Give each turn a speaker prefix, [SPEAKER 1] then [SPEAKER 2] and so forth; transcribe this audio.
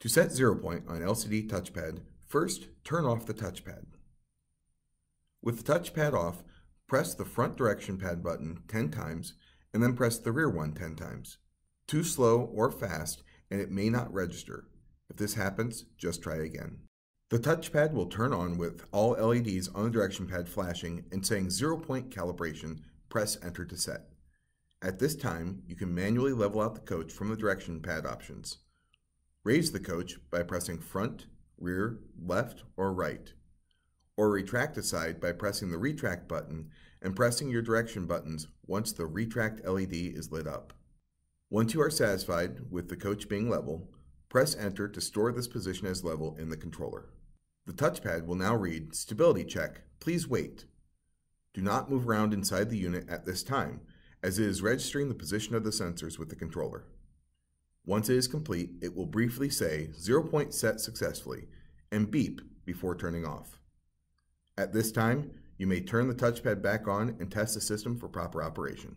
[SPEAKER 1] To set zero point on LCD touchpad, first turn off the touchpad. With the touchpad off, press the front direction pad button 10 times and then press the rear one 10 times. Too slow or fast and it may not register. If this happens, just try again. The touchpad will turn on with all LEDs on the direction pad flashing and saying zero point calibration, press enter to set. At this time, you can manually level out the coach from the direction pad options. Raise the coach by pressing front, rear, left, or right. Or retract a side by pressing the retract button and pressing your direction buttons once the retract LED is lit up. Once you are satisfied with the coach being level, press enter to store this position as level in the controller. The touchpad will now read Stability Check, please wait. Do not move around inside the unit at this time, as it is registering the position of the sensors with the controller. Once it is complete, it will briefly say zero point set successfully and beep before turning off. At this time, you may turn the touchpad back on and test the system for proper operation.